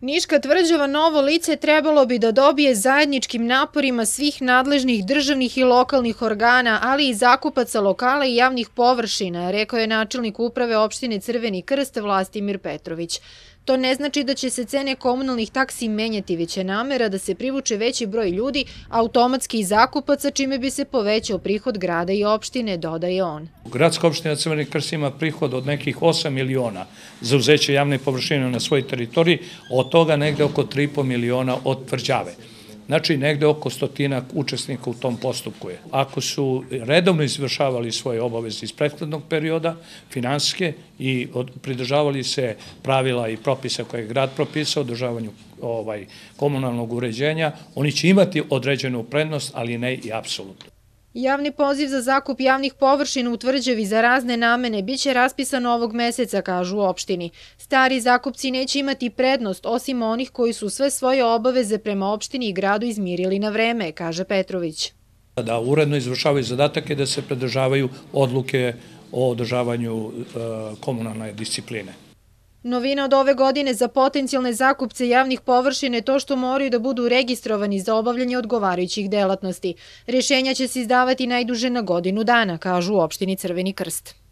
Niška tvrđava novo lice trebalo bi da dobije zajedničkim naporima svih nadležnih državnih i lokalnih organa, ali i zakupaca lokala i javnih površina, rekao je načelnik uprave opštine Crveni krst Vlastimir Petrović. To ne znači da će se cene komunalnih taksi menjati, već je namera da se privuče veći broj ljudi automatski i zakupaca, čime bi se povećao prihod grada i opštine, dodaje on. Gradska opština Crveni krst ima prihod od nekih 8 miliona za uzeće javne površine na svoj teritoriji, od toga negde oko 3,5 miliona od tvrđave. Znači, negde oko stotinak učesnika u tom postupku je. Ako su redovno izvršavali svoje obaveze iz prethodnog perioda, finanske, i pridržavali se pravila i propisa koje je grad propisao, održavanju ovaj, komunalnog uređenja, oni će imati određenu prednost, ali ne i apsolutno. Javni poziv za zakup javnih površina u tvrđevi za razne namene biće raspisan ovog meseca, kažu u opštini. Stari zakupci neće imati prednost osim onih koji su sve svoje obaveze prema opštini i gradu izmirili na vreme, kaže Petrović. Da uredno izvršavaju zadatake da se predržavaju odluke o održavanju e, komunalne discipline. Novina od ove godine za potencijalne zakupce javnih površine je to što moraju da budu registrovani za obavljanje odgovarajućih delatnosti. Rješenja će se izdavati najduže na godinu dana, kažu u opštini Crveni krst.